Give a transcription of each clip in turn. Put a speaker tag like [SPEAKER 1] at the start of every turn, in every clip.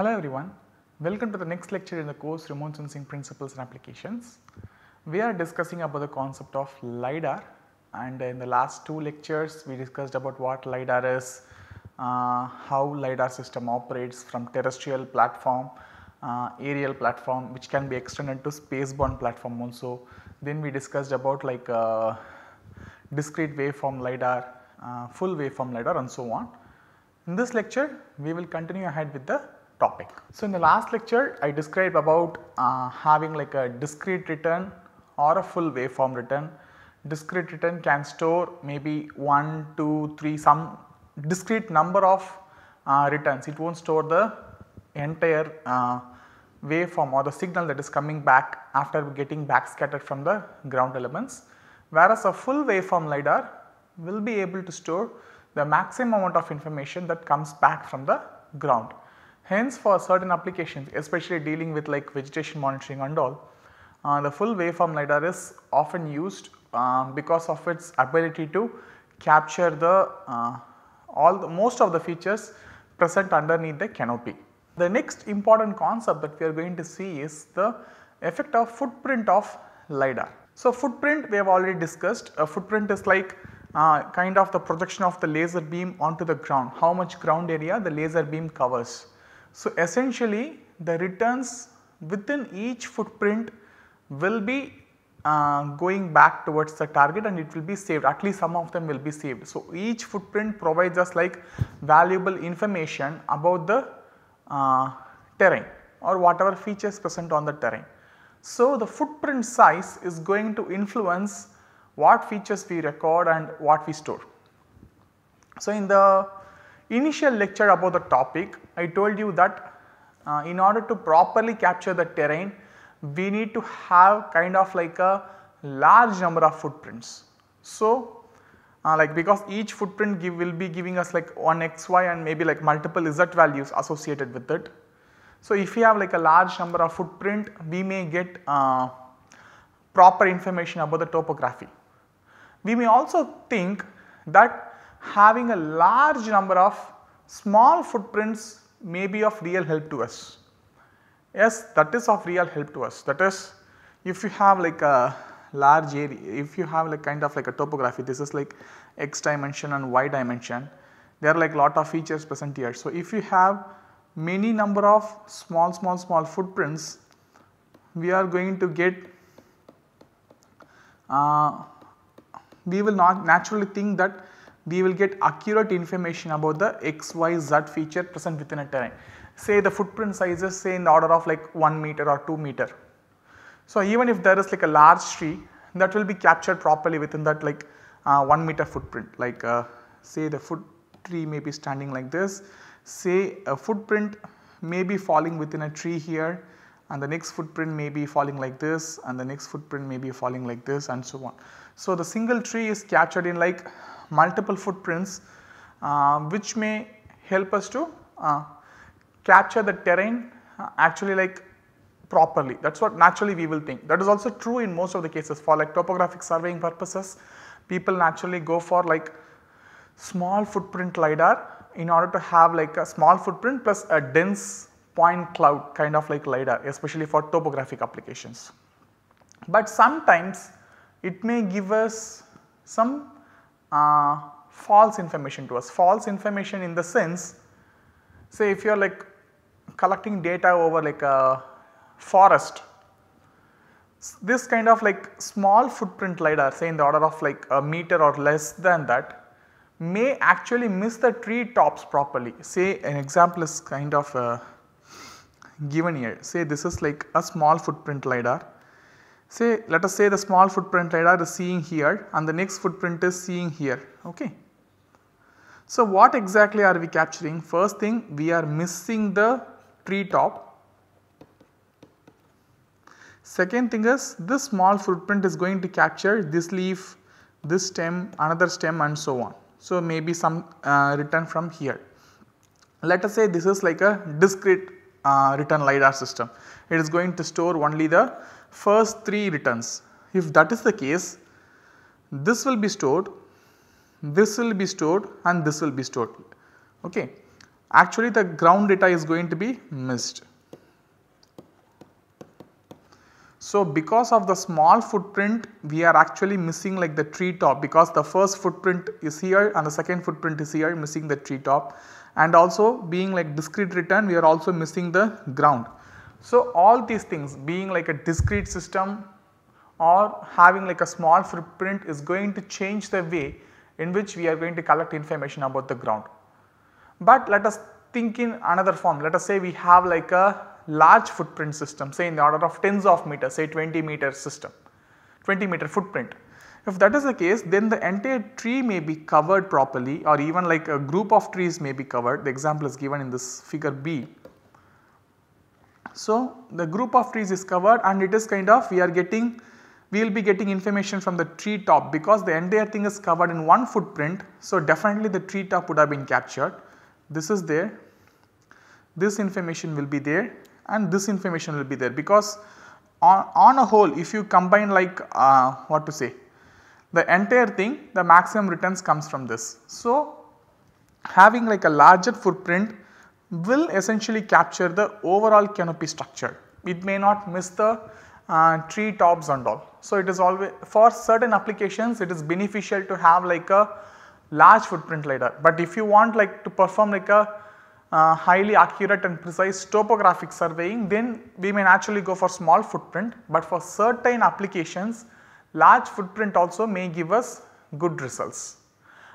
[SPEAKER 1] Hello everyone, welcome to the next lecture in the course remote sensing principles and applications. We are discussing about the concept of LiDAR and in the last two lectures we discussed about what LiDAR is, uh, how LiDAR system operates from terrestrial platform, uh, aerial platform which can be extended to spaceborne platform also. Then we discussed about like uh, discrete waveform LiDAR, uh, full waveform LiDAR and so on. In this lecture we will continue ahead with the topic. So, in the last lecture I described about uh, having like a discrete return or a full waveform return. Discrete return can store maybe 1, 2, 3 some discrete number of uh, returns. It will not store the entire uh, waveform or the signal that is coming back after getting backscattered from the ground elements. Whereas a full waveform LiDAR will be able to store the maximum amount of information that comes back from the ground. Hence for certain applications especially dealing with like vegetation monitoring and all, uh, the full waveform LiDAR is often used um, because of its ability to capture the uh, all the, most of the features present underneath the canopy. The next important concept that we are going to see is the effect of footprint of LiDAR. So, footprint we have already discussed a footprint is like uh, kind of the projection of the laser beam onto the ground how much ground area the laser beam covers. So, essentially the returns within each footprint will be uh, going back towards the target and it will be saved at least some of them will be saved. So, each footprint provides us like valuable information about the uh, terrain or whatever features present on the terrain. So, the footprint size is going to influence what features we record and what we store. So, in the initial lecture about the topic I told you that uh, in order to properly capture the terrain, we need to have kind of like a large number of footprints. So, uh, like because each footprint give, will be giving us like one x, y and maybe like multiple z values associated with it. So, if we have like a large number of footprint, we may get uh, proper information about the topography. We may also think that having a large number of small footprints may be of real help to us. Yes, that is of real help to us. That is, if you have like a large area, if you have like kind of like a topography, this is like x dimension and y dimension, there are like lot of features present here. So, if you have many number of small, small, small footprints, we are going to get, uh, we will not naturally think that we will get accurate information about the XYZ feature present within a terrain. Say the footprint sizes say in the order of like 1 meter or 2 meter. So, even if there is like a large tree that will be captured properly within that like uh, 1 meter footprint like uh, say the foot tree may be standing like this, say a footprint may be falling within a tree here and the next footprint may be falling like this and the next footprint may be falling like this and so on. So, the single tree is captured in like multiple footprints uh, which may help us to uh, capture the terrain uh, actually like properly that is what naturally we will think that is also true in most of the cases for like topographic surveying purposes people naturally go for like small footprint LiDAR in order to have like a small footprint plus a dense point cloud kind of like LiDAR especially for topographic applications. But sometimes it may give us some uh, false information to us, false information in the sense say if you are like collecting data over like a forest, this kind of like small footprint LiDAR say in the order of like a meter or less than that may actually miss the tree tops properly. Say an example is kind of a uh, given here say this is like a small footprint LiDAR. Say let us say the small footprint LiDAR is seeing here and the next footprint is seeing here ok. So what exactly are we capturing? First thing we are missing the tree top. Second thing is this small footprint is going to capture this leaf, this stem, another stem and so on. So maybe some uh, return from here let us say this is like a discrete uh, return LiDAR system. It is going to store only the first 3 returns. If that is the case, this will be stored, this will be stored and this will be stored. Okay. Actually the ground data is going to be missed. So, because of the small footprint we are actually missing like the tree top because the first footprint is here and the second footprint is here missing the tree top and also being like discrete return we are also missing the ground. So, all these things being like a discrete system or having like a small footprint is going to change the way in which we are going to collect information about the ground. But let us think in another form let us say we have like a large footprint system say in the order of tens of meters say 20 meter system 20 meter footprint if that is the case then the entire tree may be covered properly or even like a group of trees may be covered the example is given in this figure B. So, the group of trees is covered and it is kind of we are getting we will be getting information from the tree top because the entire thing is covered in one footprint. So, definitely the tree top would have been captured. This is there, this information will be there and this information will be there because on, on a whole if you combine like uh, what to say the entire thing the maximum returns comes from this. So, having like a larger footprint will essentially capture the overall canopy structure. It may not miss the uh, tree tops and all. So, it is always for certain applications it is beneficial to have like a large footprint LiDAR. But if you want like to perform like a uh, highly accurate and precise topographic surveying then we may naturally go for small footprint. But for certain applications large footprint also may give us good results.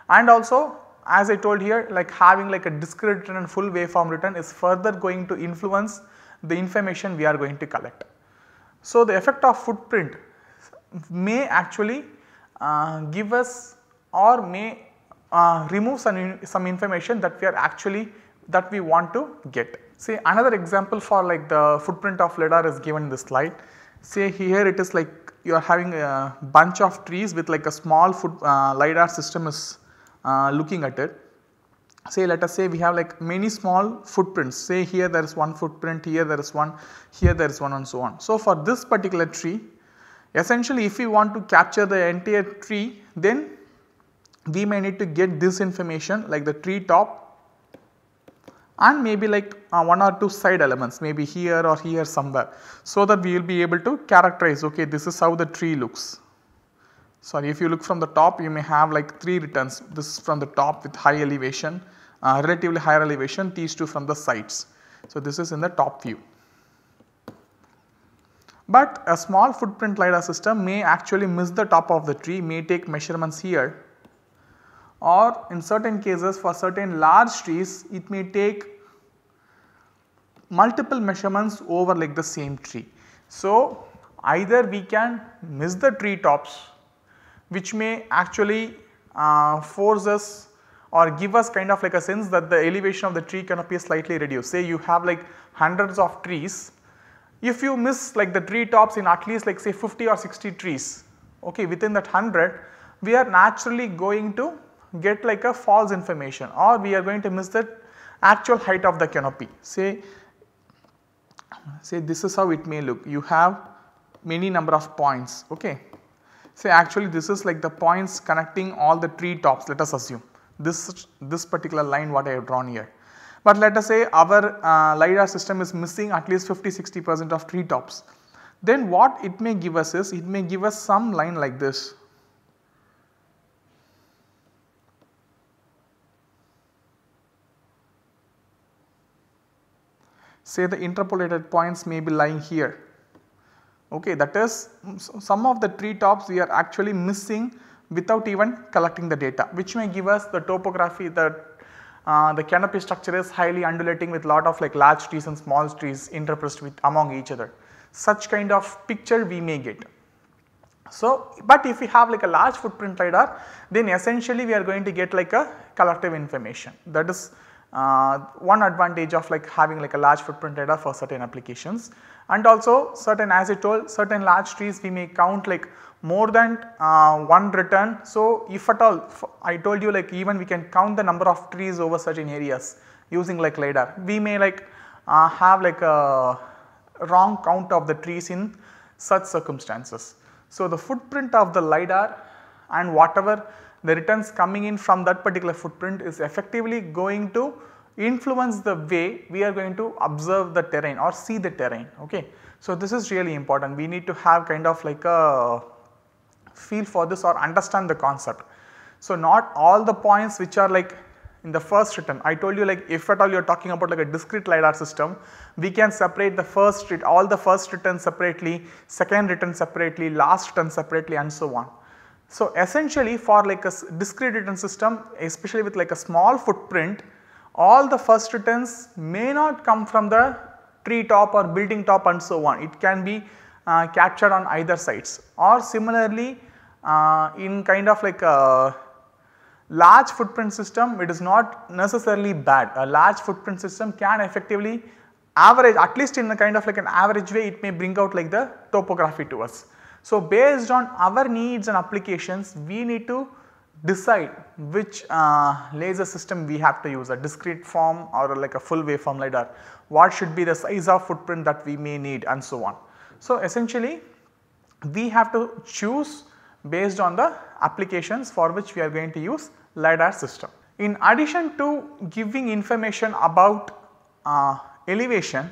[SPEAKER 1] And also as I told here like having like a discrete return and full waveform return is further going to influence the information we are going to collect. So, the effect of footprint may actually uh, give us or may uh, remove some, some information that we are actually that we want to get. See another example for like the footprint of LiDAR is given in this slide. Say here it is like you are having a bunch of trees with like a small foot, uh, LiDAR system is uh, looking at it. Say let us say we have like many small footprints say here there is one footprint, here there is one, here there is one and so on. So for this particular tree essentially if we want to capture the entire tree then we may need to get this information like the tree top and maybe like uh, one or two side elements maybe here or here somewhere. So that we will be able to characterize okay this is how the tree looks. Sorry if you look from the top you may have like 3 returns this is from the top with high elevation uh, relatively higher elevation these two from the sides. So this is in the top view. But a small footprint LiDAR system may actually miss the top of the tree may take measurements here or in certain cases for certain large trees it may take multiple measurements over like the same tree. So, either we can miss the tree tops which may actually uh, force us or give us kind of like a sense that the elevation of the tree can appear slightly reduced. Say you have like hundreds of trees, if you miss like the tree tops in at least like say 50 or 60 trees okay within that 100 we are naturally going to get like a false information or we are going to miss the actual height of the canopy. Say, say this is how it may look. You have many number of points. Okay. Say actually this is like the points connecting all the tree tops let us assume this, this particular line what I have drawn here. But let us say our uh, LiDAR system is missing at least 50 60 percent of tree tops. Then what it may give us is it may give us some line like this say the interpolated points may be lying here. Okay, that is some of the treetops we are actually missing without even collecting the data which may give us the topography that uh, the canopy structure is highly undulating with lot of like large trees and small trees interpressed with among each other. Such kind of picture we may get. So, but if we have like a large footprint radar then essentially we are going to get like a collective information that is uh, one advantage of like having like a large footprint radar for certain applications and also certain as I told certain large trees we may count like more than uh, one return. So, if at all I told you like even we can count the number of trees over certain areas using like LiDAR. We may like uh, have like a wrong count of the trees in such circumstances. So, the footprint of the LiDAR and whatever the returns coming in from that particular footprint is effectively going to influence the way we are going to observe the terrain or see the terrain. Okay. So, this is really important we need to have kind of like a feel for this or understand the concept. So, not all the points which are like in the first return I told you like if at all you are talking about like a discrete LiDAR system we can separate the first all the first return separately, second return separately, last return separately and so on. So, essentially for like a discrete return system especially with like a small footprint all the first returns may not come from the tree top or building top and so on. It can be uh, captured on either sides or similarly uh, in kind of like a large footprint system it is not necessarily bad. A large footprint system can effectively average at least in a kind of like an average way it may bring out like the topography to us. So, based on our needs and applications we need to decide which uh, laser system we have to use a discrete form or like a full waveform LiDAR, what should be the size of footprint that we may need and so on. So, essentially we have to choose based on the applications for which we are going to use LiDAR system. In addition to giving information about uh, elevation,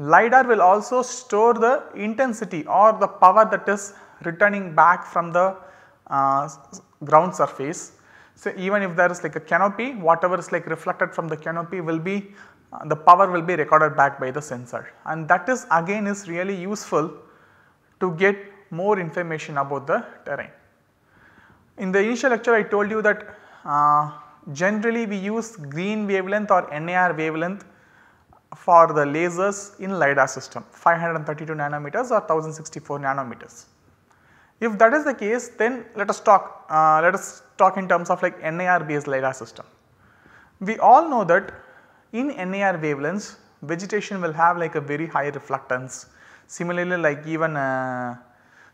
[SPEAKER 1] LiDAR will also store the intensity or the power that is returning back from the uh, ground surface. So, even if there is like a canopy whatever is like reflected from the canopy will be uh, the power will be recorded back by the sensor and that is again is really useful to get more information about the terrain. In the initial lecture I told you that uh, generally we use green wavelength or NAR wavelength for the lasers in LiDAR system 532 nanometers or 1064 nanometers. If that is the case then let us talk, uh, let us talk in terms of like NIR based LiDAR system. We all know that in NIR wavelengths vegetation will have like a very high reflectance. Similarly like even uh,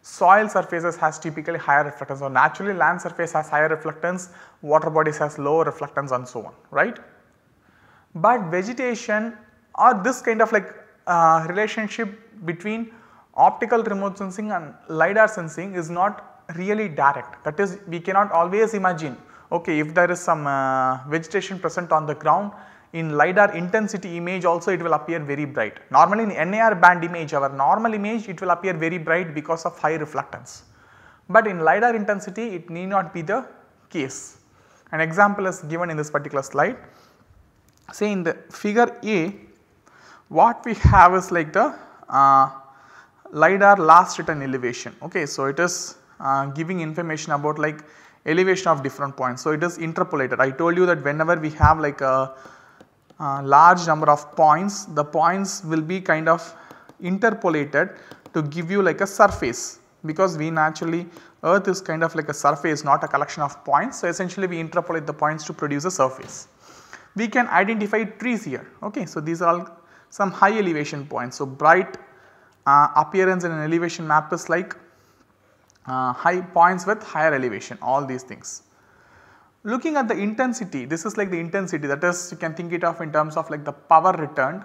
[SPEAKER 1] soil surfaces has typically higher reflectance or naturally land surface has higher reflectance, water bodies has lower reflectance and so on right. But vegetation or this kind of like uh, relationship between optical remote sensing and LiDAR sensing is not really direct that is we cannot always imagine okay if there is some uh, vegetation present on the ground in LiDAR intensity image also it will appear very bright. Normally in NAR band image our normal image it will appear very bright because of high reflectance. But in LiDAR intensity it need not be the case. An example is given in this particular slide. Say in the figure A what we have is like the uh, LiDAR last written elevation ok. So, it is uh, giving information about like elevation of different points. So, it is interpolated I told you that whenever we have like a, a large number of points the points will be kind of interpolated to give you like a surface because we naturally earth is kind of like a surface not a collection of points. So, essentially we interpolate the points to produce a surface. We can identify trees here ok. So, these are all some high elevation points. So, bright uh, appearance in an elevation map is like uh, high points with higher elevation all these things. Looking at the intensity this is like the intensity that is you can think it of in terms of like the power returned.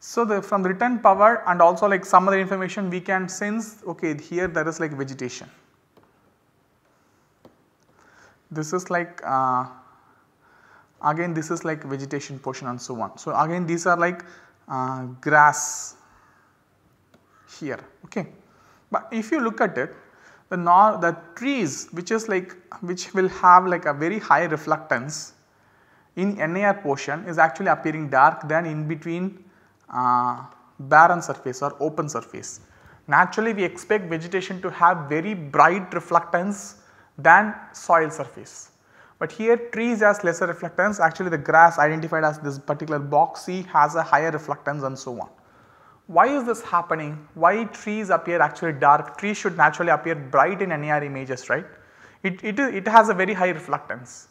[SPEAKER 1] So, the from the return power and also like some other information we can sense okay here there is like vegetation. This is like uh, again this is like vegetation portion and so on. So, again these are like uh, grass here ok. But if you look at it the, the trees which is like which will have like a very high reflectance in NIR portion is actually appearing dark than in between uh, barren surface or open surface. Naturally we expect vegetation to have very bright reflectance than soil surface. But here trees has lesser reflectance actually the grass identified as this particular box C has a higher reflectance and so on. Why is this happening? Why trees appear actually dark? Trees should naturally appear bright in NAR images right. It, it, it has a very high reflectance.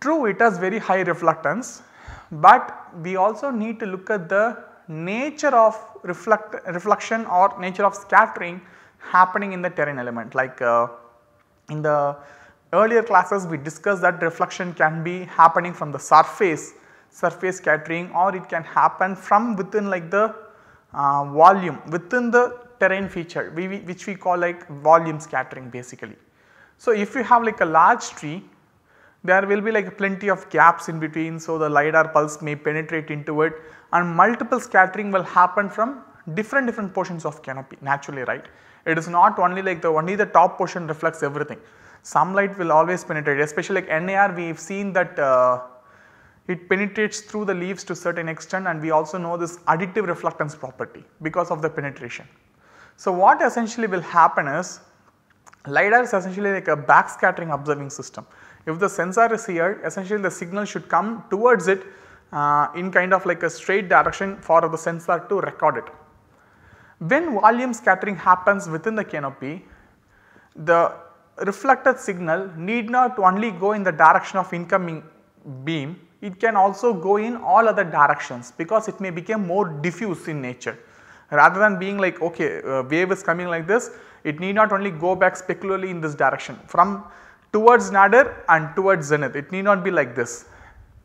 [SPEAKER 1] True it has very high reflectance but we also need to look at the nature of reflect, reflection or nature of scattering happening in the terrain element like uh, in the earlier classes we discussed that reflection can be happening from the surface, surface scattering or it can happen from within like the uh, volume within the terrain feature we, we, which we call like volume scattering basically. So, if you have like a large tree there will be like plenty of gaps in between. So, the LiDAR pulse may penetrate into it and multiple scattering will happen from different different portions of canopy naturally right. It is not only like the only the top portion reflects everything. Some light will always penetrate especially like NAR we have seen that uh, it penetrates through the leaves to certain extent and we also know this additive reflectance property because of the penetration. So, what essentially will happen is LiDAR is essentially like a backscattering observing system. If the sensor is here essentially the signal should come towards it uh, in kind of like a straight direction for the sensor to record it. When volume scattering happens within the canopy, the reflected signal need not only go in the direction of incoming beam, it can also go in all other directions because it may become more diffuse in nature. Rather than being like okay uh, wave is coming like this, it need not only go back specularly in this direction from towards nadir and towards zenith, it need not be like this.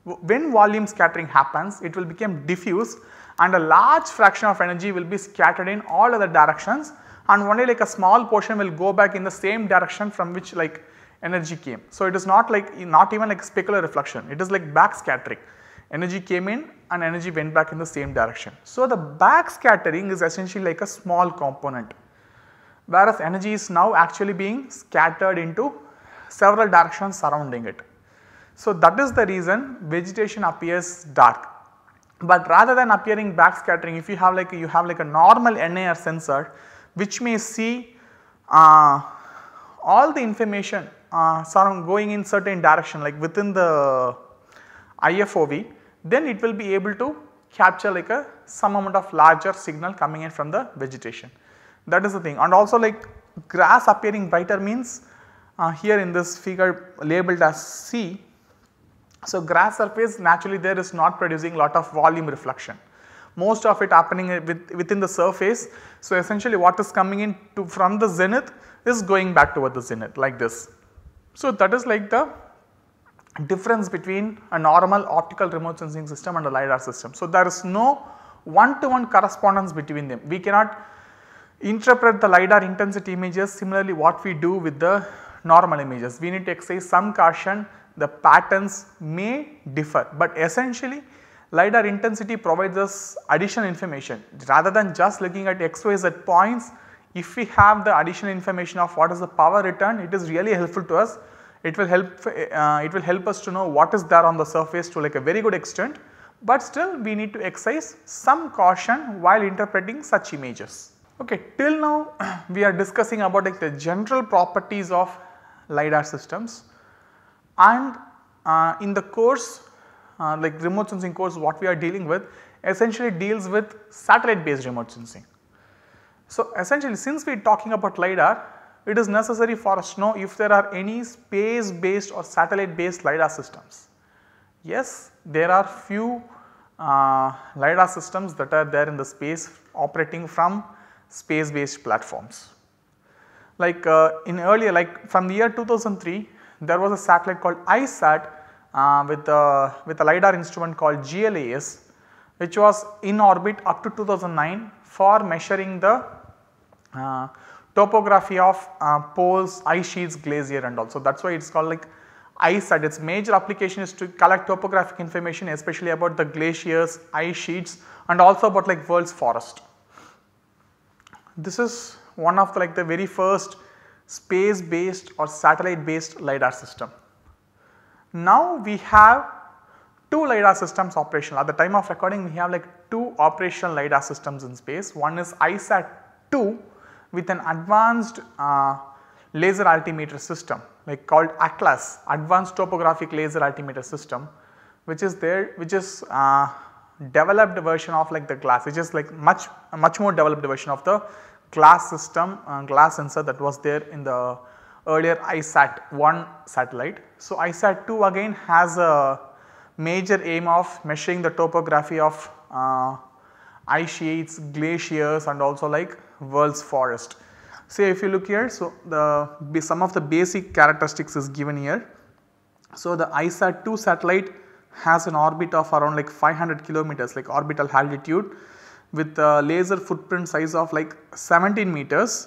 [SPEAKER 1] When volume scattering happens, it will become diffuse and a large fraction of energy will be scattered in all other directions and only like a small portion will go back in the same direction from which like energy came. So, it is not like not even like specular reflection it is like back scattering energy came in and energy went back in the same direction. So, the back scattering is essentially like a small component whereas energy is now actually being scattered into several directions surrounding it. So, that is the reason vegetation appears dark but rather than appearing back scattering if you have like you have like a normal or sensor which may see uh, all the information uh, sort going in certain direction like within the IFOV then it will be able to capture like a some amount of larger signal coming in from the vegetation. That is the thing and also like grass appearing brighter means uh, here in this figure labeled as C. So, grass surface naturally there is not producing lot of volume reflection most of it happening with, within the surface. So, essentially what is coming in to, from the zenith is going back toward the zenith like this. So, that is like the difference between a normal optical remote sensing system and a LiDAR system. So, there is no one to one correspondence between them. We cannot interpret the LiDAR intensity images similarly what we do with the normal images. We need to exercise some caution the patterns may differ, but essentially LiDAR intensity provides us additional information rather than just looking at XYZ points if we have the additional information of what is the power return, it is really helpful to us. It will help uh, it will help us to know what is there on the surface to like a very good extent but still we need to exercise some caution while interpreting such images. Okay, till now we are discussing about like the general properties of LiDAR systems and uh, in the course uh, like remote sensing course what we are dealing with essentially deals with satellite based remote sensing. So, essentially since we are talking about LiDAR it is necessary for us to know if there are any space based or satellite based LiDAR systems. Yes there are few uh, LiDAR systems that are there in the space operating from space based platforms. Like uh, in earlier like from the year 2003 there was a satellite called ISAT uh, with, a, uh, with a LiDAR instrument called GLAS which was in orbit up to 2009 for measuring the uh, topography of uh, poles, ice sheets, glacier and all. So, that is why it is called like at Its major application is to collect topographic information especially about the glaciers, ice sheets and also about like world's forest. This is one of the, like the very first space based or satellite based LiDAR system. Now we have two LiDAR systems operational. At the time of recording we have like two operational LiDAR systems in space. One is ISAT 2 with an advanced uh, laser altimeter system like called ATLAS advanced topographic laser altimeter system which is there which is uh, developed version of like the glass which is like much much more developed version of the glass system uh, glass sensor that was there in the earlier ISAT 1 satellite. So, ISAT 2 again has a major aim of measuring the topography of uh, ice sheets, glaciers and also like world's forest. So, if you look here, so the some of the basic characteristics is given here. So, the ISAT 2 satellite has an orbit of around like 500 kilometers like orbital altitude with a laser footprint size of like 17 meters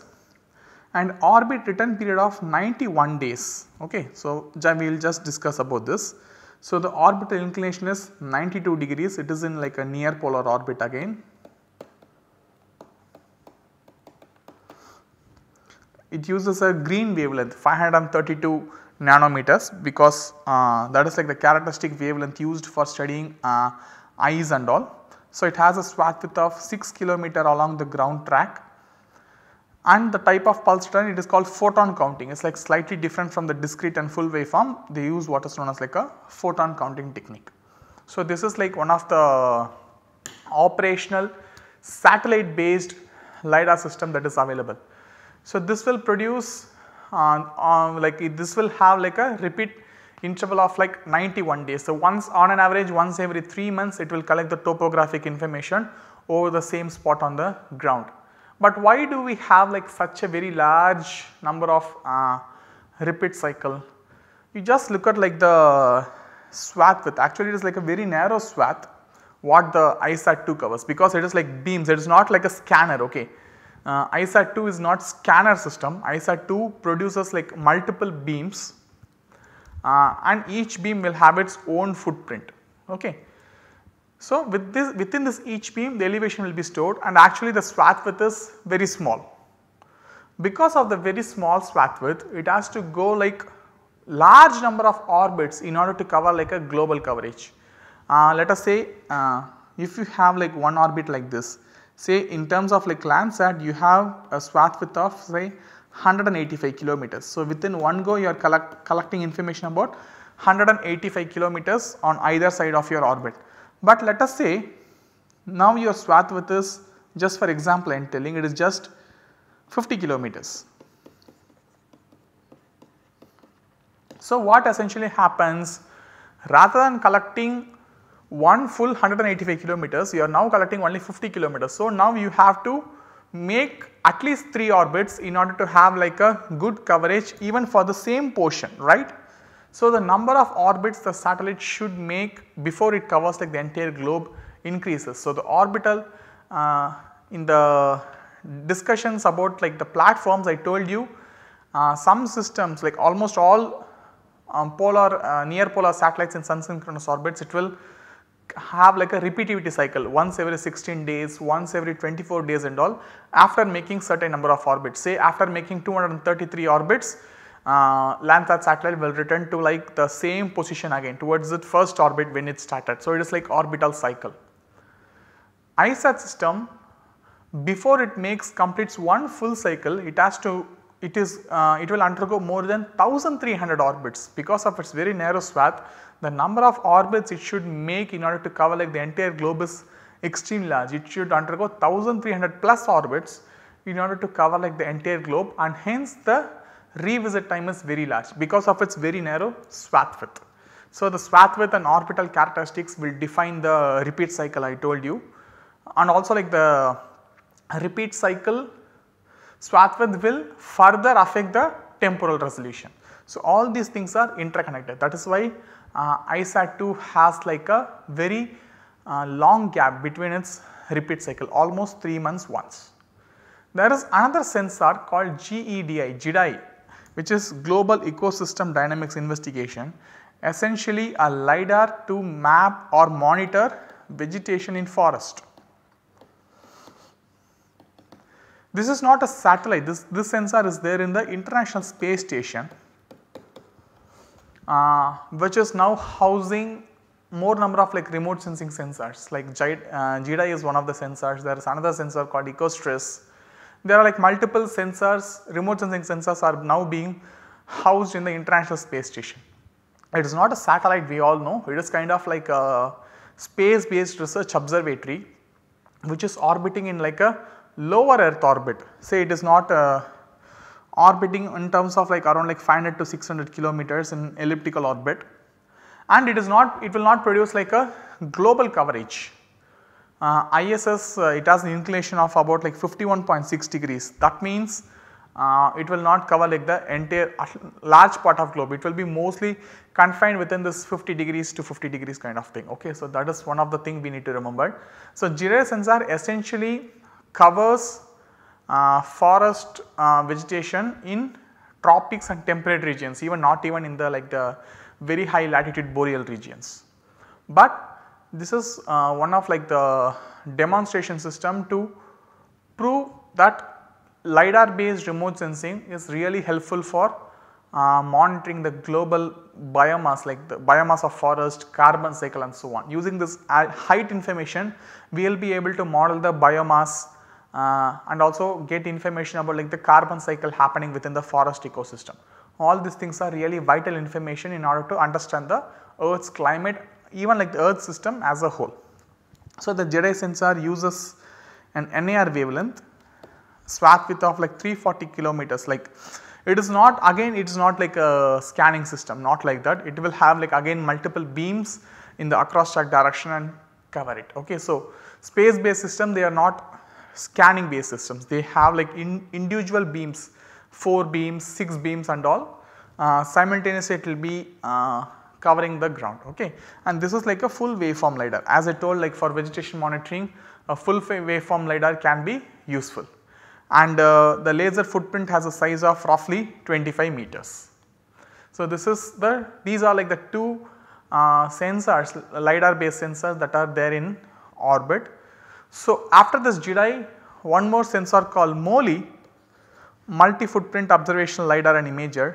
[SPEAKER 1] and orbit return period of 91 days. Okay. So, we will just discuss about this. So, the orbital inclination is 92 degrees it is in like a near polar orbit again. It uses a green wavelength 532 nanometers because uh, that is like the characteristic wavelength used for studying uh, eyes and all. So, it has a swath width of 6 kilometer along the ground track and the type of pulse train it is called photon counting it is like slightly different from the discrete and full waveform they use what is known as like a photon counting technique. So, this is like one of the operational satellite based LiDAR system that is available. So, this will produce uh, uh, like this will have like a repeat interval of like 91 days. So, once on an average once every 3 months it will collect the topographic information over the same spot on the ground. But why do we have like such a very large number of uh, repeat cycle? You just look at like the swath width actually it is like a very narrow swath what the ISAT 2 covers because it is like beams it is not like a scanner okay. Uh, ISAT 2 is not scanner system ISAT 2 produces like multiple beams uh, and each beam will have its own footprint okay. So, with this, within this each beam the elevation will be stored and actually the swath width is very small. Because of the very small swath width it has to go like large number of orbits in order to cover like a global coverage. Uh, let us say uh, if you have like one orbit like this say in terms of like Landsat you have a swath width of say 185 kilometers. So, within one go you are collect, collecting information about 185 kilometers on either side of your orbit. But let us say now your swath is just for example I am telling it is just 50 kilometers. So, what essentially happens rather than collecting one full 185 kilometers you are now collecting only 50 kilometers. So, now you have to make at least 3 orbits in order to have like a good coverage even for the same portion right. So, the number of orbits the satellite should make before it covers like the entire globe increases. So, the orbital uh, in the discussions about like the platforms I told you uh, some systems like almost all um, polar uh, near polar satellites in sun synchronous orbits it will have like a repetitivity cycle once every 16 days, once every 24 days and all after making certain number of orbits say after making 233 orbits uh, Landsat satellite will return to like the same position again towards its first orbit when it started. So, it is like orbital cycle. ISAT system before it makes completes one full cycle it has to it is uh, it will undergo more than 1300 orbits because of its very narrow swath the number of orbits it should make in order to cover like the entire globe is extremely large it should undergo 1300 plus orbits in order to cover like the entire globe and hence the revisit time is very large because of its very narrow swath width. So, the swath width and orbital characteristics will define the repeat cycle I told you and also like the repeat cycle swath width will further affect the temporal resolution. So, all these things are interconnected that is why uh, ISAT 2 has like a very uh, long gap between its repeat cycle almost 3 months once. There is another sensor called GEDI, GEDI which is global ecosystem dynamics investigation essentially a LiDAR to map or monitor vegetation in forest. This is not a satellite, this, this sensor is there in the International Space Station uh, which is now housing more number of like remote sensing sensors like JIDI uh, is one of the sensors, there is another sensor called EcoStress there are like multiple sensors, remote sensing sensors are now being housed in the International Space Station. It is not a satellite we all know, it is kind of like a space based research observatory which is orbiting in like a lower earth orbit. Say it is not uh, orbiting in terms of like around like 500 to 600 kilometers in elliptical orbit and it is not, it will not produce like a global coverage uh, ISS uh, it has an inclination of about like 51.6 degrees that means uh, it will not cover like the entire large part of globe it will be mostly confined within this 50 degrees to 50 degrees kind of thing okay. So, that is one of the thing we need to remember. So, gyrae sensor essentially covers uh, forest uh, vegetation in tropics and temperate regions even not even in the like the very high latitude boreal regions. But this is uh, one of like the demonstration system to prove that LiDAR based remote sensing is really helpful for uh, monitoring the global biomass like the biomass of forest, carbon cycle and so on. Using this uh, height information we will be able to model the biomass uh, and also get information about like the carbon cycle happening within the forest ecosystem. All these things are really vital information in order to understand the earth's climate even like the earth system as a whole. So, the JEDI sensor uses an NAR wavelength swath width of like 340 kilometers like it is not again it is not like a scanning system not like that it will have like again multiple beams in the across track direction and cover it okay. So, space based system they are not scanning based systems they have like in individual beams 4 beams 6 beams and all uh, simultaneously it will be uh, covering the ground okay. And this is like a full waveform lidar as I told like for vegetation monitoring a full waveform lidar can be useful. And uh, the laser footprint has a size of roughly 25 meters. So this is the these are like the two uh, sensors lidar based sensors that are there in orbit. So after this JEDI one more sensor called MOLI multi footprint observational lidar and imager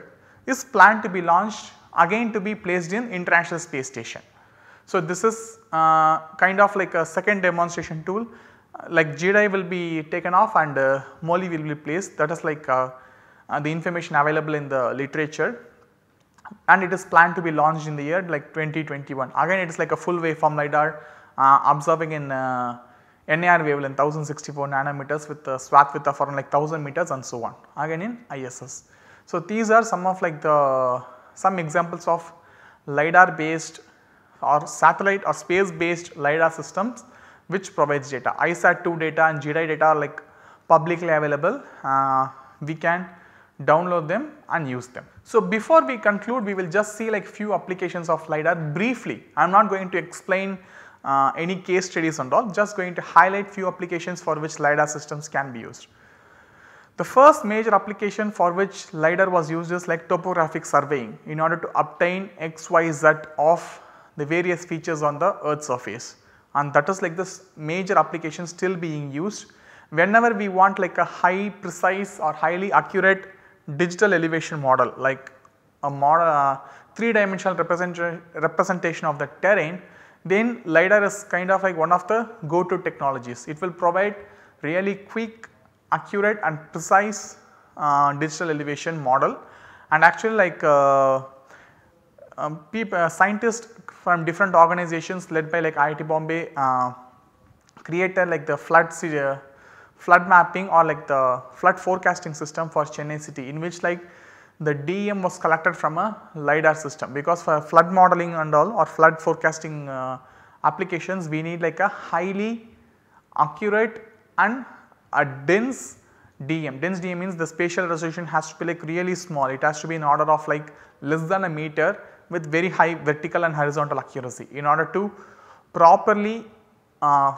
[SPEAKER 1] is planned to be launched again to be placed in International Space Station. So, this is uh, kind of like a second demonstration tool uh, like GDI will be taken off and uh, MOLI will be placed that is like uh, uh, the information available in the literature and it is planned to be launched in the year like 2021. Again it is like a full waveform LiDAR observing uh, in NAR wavelength 1064 nanometers with the swath width of around like 1000 meters and so on again in ISS. So, these are some of like the some examples of LiDAR based or satellite or space based LiDAR systems which provides data. ISAT 2 data and GDI data are like publicly available, uh, we can download them and use them. So, before we conclude we will just see like few applications of LiDAR briefly, I am not going to explain uh, any case studies and all just going to highlight few applications for which LiDAR systems can be used. The first major application for which LiDAR was used is like topographic surveying in order to obtain XYZ of the various features on the earth surface and that is like this major application still being used. Whenever we want like a high precise or highly accurate digital elevation model like a model, uh, 3 dimensional representation of the terrain then LiDAR is kind of like one of the go to technologies. It will provide really quick accurate and precise uh, digital elevation model and actually like uh, um, people, uh, scientists from different organizations led by like IIT Bombay uh, created like the flood uh, flood mapping or like the flood forecasting system for Chennai city in which like the DEM was collected from a LiDAR system because for flood modeling and all or flood forecasting uh, applications we need like a highly accurate and a dense DM, dense DM means the spatial resolution has to be like really small, it has to be in order of like less than a meter with very high vertical and horizontal accuracy in order to properly uh,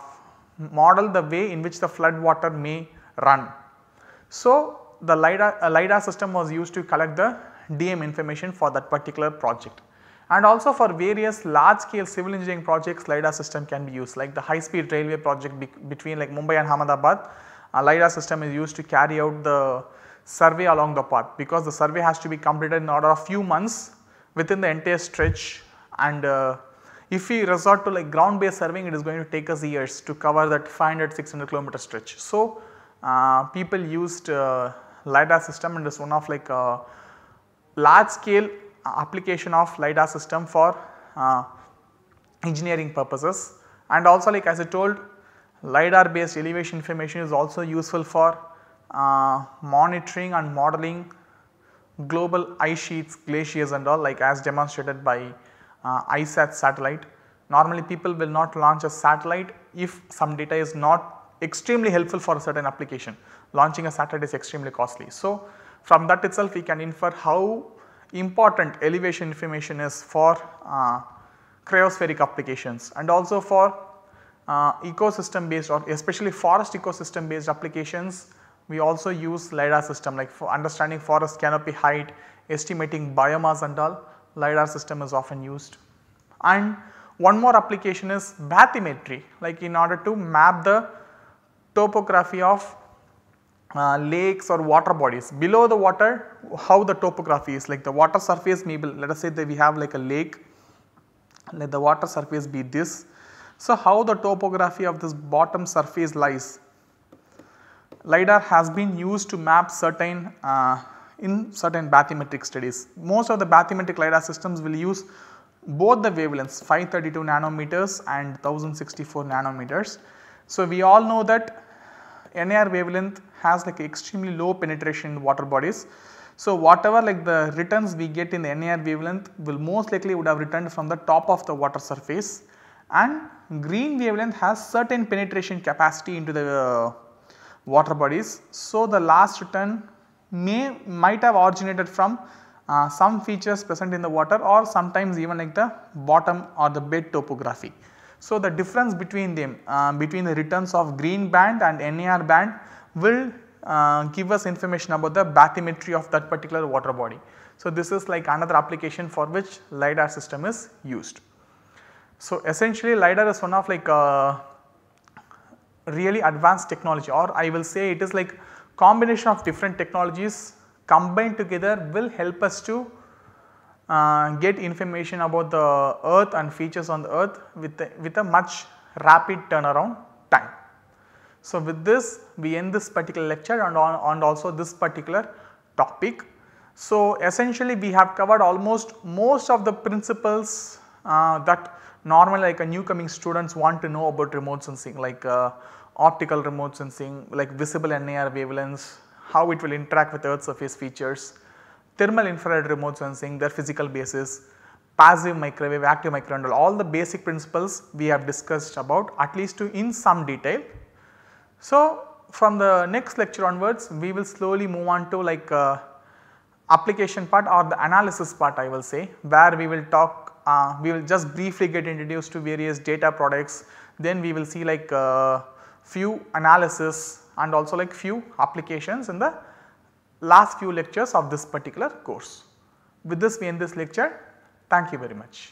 [SPEAKER 1] model the way in which the flood water may run. So, the LIDAR, uh, LIDAR system was used to collect the DM information for that particular project and also for various large scale civil engineering projects LIDAR system can be used like the high speed railway project be between like Mumbai and Ahmedabad a LiDAR system is used to carry out the survey along the path because the survey has to be completed in order of few months within the entire stretch and uh, if we resort to like ground based surveying it is going to take us years to cover that 500 600 kilometer stretch. So, uh, people used uh, LiDAR system and it is one of like a uh, large scale application of LiDAR system for uh, engineering purposes and also like as I told LiDAR based elevation information is also useful for uh, monitoring and modeling global ice sheets, glaciers and all like as demonstrated by uh, ISAT satellite. Normally people will not launch a satellite if some data is not extremely helpful for a certain application. Launching a satellite is extremely costly. So, from that itself we can infer how important elevation information is for uh, cryospheric applications and also for uh, ecosystem based or especially forest ecosystem based applications we also use LiDAR system like for understanding forest canopy height, estimating biomass and all LiDAR system is often used. And one more application is bathymetry like in order to map the topography of uh, lakes or water bodies below the water how the topography is like the water surface maybe let us say that we have like a lake let the water surface be this so, how the topography of this bottom surface lies? LIDAR has been used to map certain uh, in certain bathymetric studies. Most of the bathymetric LIDAR systems will use both the wavelengths 532 nanometers and 1064 nanometers. So, we all know that NAR wavelength has like extremely low penetration in water bodies. So, whatever like the returns we get in the NAR wavelength will most likely would have returned from the top of the water surface and green wavelength has certain penetration capacity into the uh, water bodies. So, the last return may might have originated from uh, some features present in the water or sometimes even like the bottom or the bed topography. So, the difference between them uh, between the returns of green band and NAR band will uh, give us information about the bathymetry of that particular water body. So, this is like another application for which LiDAR system is used. So essentially LiDAR is one of like uh, really advanced technology or I will say it is like combination of different technologies combined together will help us to uh, get information about the earth and features on the earth with a, with a much rapid turnaround time. So, with this we end this particular lecture and, on, and also this particular topic. So, essentially we have covered almost most of the principles uh, that normally like a new coming students want to know about remote sensing like uh, optical remote sensing like visible and near wavelengths, how it will interact with earth surface features, thermal infrared remote sensing, their physical basis, passive microwave, active microwave, all the basic principles we have discussed about at least to in some detail. So, from the next lecture onwards we will slowly move on to like uh, application part or the analysis part I will say where we will talk uh, we will just briefly get introduced to various data products then we will see like uh, few analysis and also like few applications in the last few lectures of this particular course. With this we end this lecture, thank you very much.